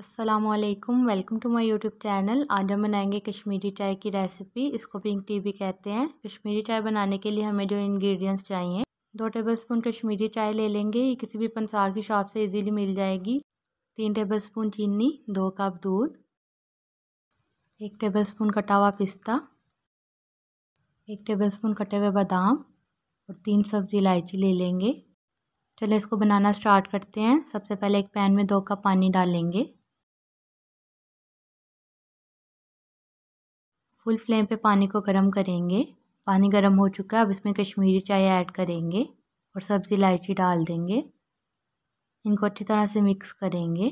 असलकुम welcome to my YouTube channel आज हम बनाएंगे कश्मीरी चाय की रेसिपी इसको पिंक टी भी कहते हैं कश्मीरी चाय बनाने के लिए हमें जो इंग्रेडिएंट्स चाहिए दो टेबलस्पून कश्मीरी चाय ले लेंगे ये किसी भी पंसार की शॉप से इजीली मिल जाएगी तीन टेबलस्पून चीनी दो कप दूध एक स्पून कटा हुआ पिस्ता एक स्पून कटे हुए बादाम और तीन सब्ज़ी इलायची ले लेंगे चलो इसको बनाना स्टार्ट करते हैं सबसे पहले एक पैन में दो कप पानी डालेंगे फुल फ्लेम पे पानी को गर्म करेंगे पानी गर्म हो चुका है अब इसमें कश्मीरी चाय ऐड करेंगे और सब्ज़ी इलायची डाल देंगे इनको अच्छी तरह से मिक्स करेंगे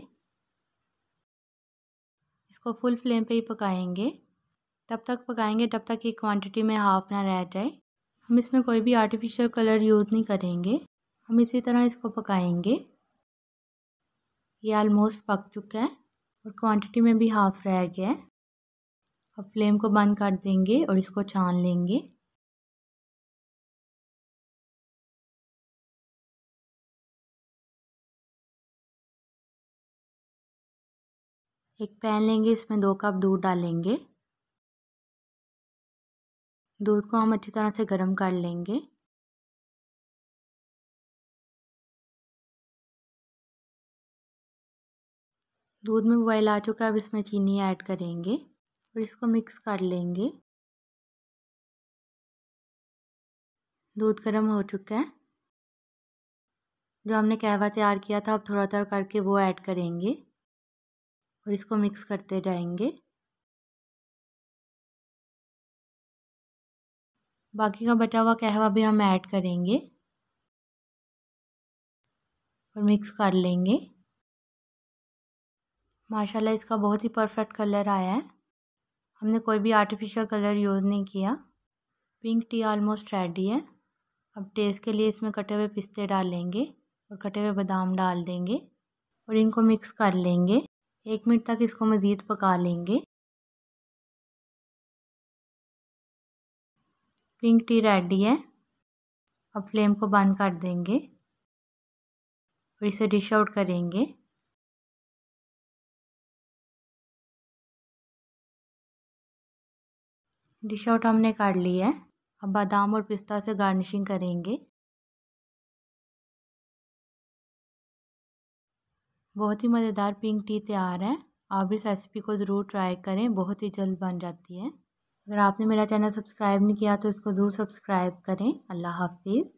इसको फुल फ्लेम पे ही पकाएंगे तब तक पकाएंगे तब तक ये क्वांटिटी में हाफ ना रह जाए हम इसमें कोई भी आर्टिफिशियल कलर यूज़ नहीं करेंगे हम इसी तरह इसको पकाएंगे ये आलमोस्ट पक चुका है और क्वांटिटी में भी हाफ रह गया है अब फ्लेम को बंद कर देंगे और इसको छान लेंगे एक पैन लेंगे इसमें दो कप दूध डालेंगे दूध को हम अच्छी तरह से गर्म कर लेंगे दूध में बॉयल आ चुका है अब इसमें चीनी ऐड करेंगे और इसको मिक्स कर लेंगे दूध गर्म हो चुका है जो हमने कहवा तैयार किया था अब थोड़ा थोड़ा करके वो ऐड करेंगे और इसको मिक्स करते जाएंगे बाकी का बचा हुआ कहवा भी हम ऐड करेंगे और मिक्स कर लेंगे माशाल्लाह इसका बहुत ही परफेक्ट कलर आया है हमने कोई भी आर्टिफिशियल कलर यूज़ नहीं किया पिंक टी ऑलमोस्ट रेडी है अब टेस्ट के लिए इसमें कटे हुए पिस्ते डालेंगे और कटे हुए बादाम डाल देंगे और इनको मिक्स कर लेंगे एक मिनट तक इसको मज़ीद पका लेंगे पिंक टी रेडी है अब फ्लेम को बंद कर देंगे और इसे डिश आउट करेंगे डिश आउट हमने काट ली है अब बादाम और पिस्ता से गार्निशिंग करेंगे बहुत ही मज़ेदार पिंक टी तैयार है आप इस रेसिपी को ज़रूर ट्राई करें बहुत ही जल्द बन जाती है अगर आपने मेरा चैनल सब्सक्राइब नहीं किया तो इसको ज़रूर सब्सक्राइब करें अल्लाह हाफिज़